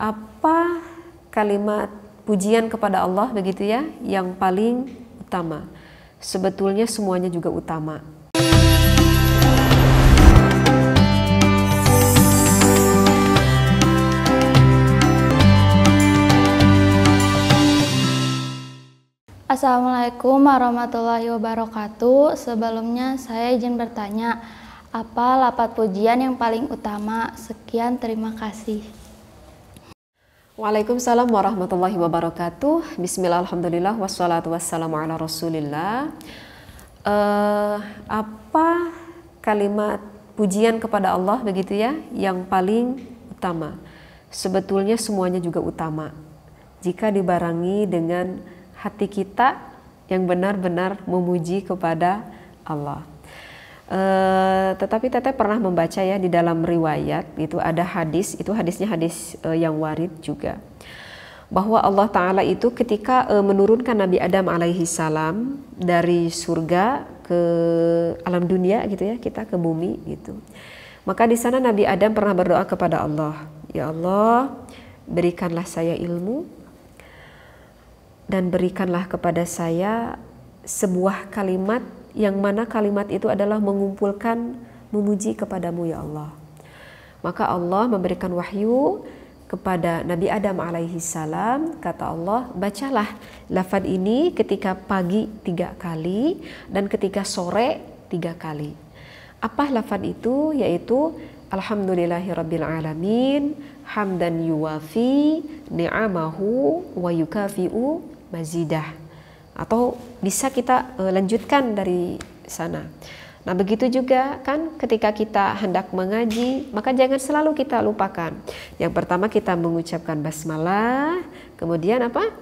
apa kalimat pujian kepada Allah begitu ya yang paling utama. Sebetulnya semuanya juga utama. Assalamualaikum warahmatullahi wabarakatuh. Sebelumnya saya izin bertanya, apa lapat pujian yang paling utama? Sekian, terima kasih. Waalaikumsalam warahmatullahi wabarakatuh. Bismillah, alhamdulillah, wassalatu wassalamu ala rasulillah. Uh, apa kalimat pujian kepada Allah begitu ya yang paling utama? Sebetulnya semuanya juga utama. Jika dibarengi dengan hati kita yang benar-benar memuji kepada Allah. Eh, tetapi Teteh pernah membaca ya di dalam riwayat itu ada hadis itu hadisnya hadis uh, yang warid juga bahwa Allah Taala itu ketika uh, menurunkan Nabi Adam alaihi salam dari surga ke alam dunia gitu ya kita ke bumi gitu maka di sana Nabi Adam pernah berdoa kepada Allah ya Allah berikanlah saya ilmu dan berikanlah kepada saya sebuah kalimat yang mana kalimat itu adalah mengumpulkan memuji kepadamu ya Allah. Maka Allah memberikan wahyu kepada Nabi Adam alaihi salam kata Allah bacalah lafad ini ketika pagi tiga kali dan ketika sore tiga kali apa lafad itu yaitu Alhamdulillahirabbil hamdan yuwafi ni'amahu wa yukafi'u mazidah atau bisa kita uh, lanjutkan dari sana. Nah, begitu juga kan ketika kita hendak mengaji, maka jangan selalu kita lupakan. Yang pertama kita mengucapkan basmalah, kemudian apa?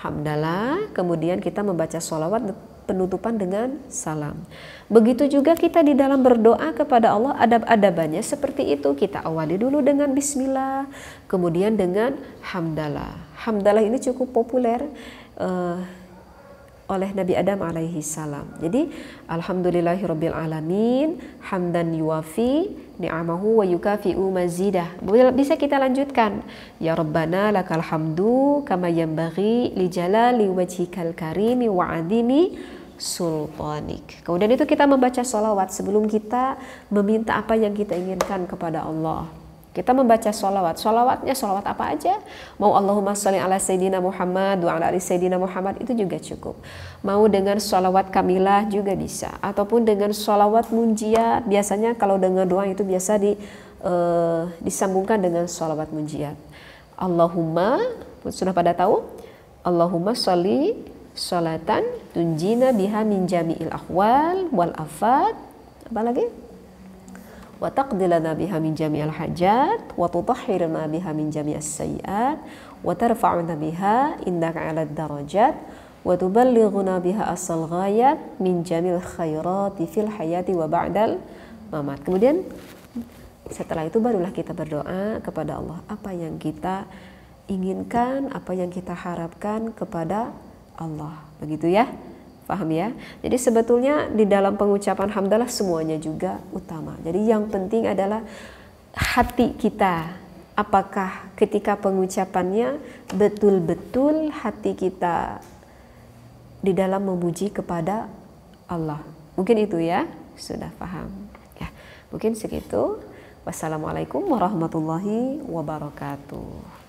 Hamdalah, kemudian kita membaca sholawat penutupan dengan salam. Begitu juga kita di dalam berdoa kepada Allah adab-adabannya seperti itu. Kita awali dulu dengan bismillah, kemudian dengan hamdalah. Hamdalah ini cukup populer uh, oleh Nabi Adam alaihi salam. Jadi alhamdulillahirabbil alamin hamdan yuwafi ni'amahu wa yukafi'u mazidah. Bisa kita lanjutkan. Ya Rabbana lakal hamdu kama yanbaghi li jalali wajhikal karimi wa adimi sultanik. Kemudian itu kita membaca sholawat sebelum kita meminta apa yang kita inginkan kepada Allah. Kita membaca sholawat. Sholawatnya sholawat apa aja? Mau Allahumma sholli ala Sayyidina Muhammad, doa ala Sayyidina Muhammad itu juga cukup. Mau dengan sholawat kamilah juga bisa. Ataupun dengan sholawat munjiat. Biasanya kalau dengan doa itu biasa di, uh, disambungkan dengan sholawat munjiat. Allahumma, sudah pada tahu? Allahumma sholli sholatan tunjina biha min jami'il ahwal wal afat. Apa lagi? wa biha min jami'al hajat wa tutahhirna biha min jami'as sayyi'at wa tarfa'una biha indaka 'ala darajat wa tuballighuna biha asal ghayat min fil Kemudian setelah itu barulah kita berdoa kepada Allah apa yang kita inginkan, apa yang kita harapkan kepada Allah. Begitu ya. Paham ya? Jadi sebetulnya di dalam pengucapan hamdalah semuanya juga utama. Jadi yang penting adalah hati kita. Apakah ketika pengucapannya betul-betul hati kita di dalam memuji kepada Allah. Mungkin itu ya, sudah paham. Ya, mungkin segitu. Wassalamualaikum warahmatullahi wabarakatuh.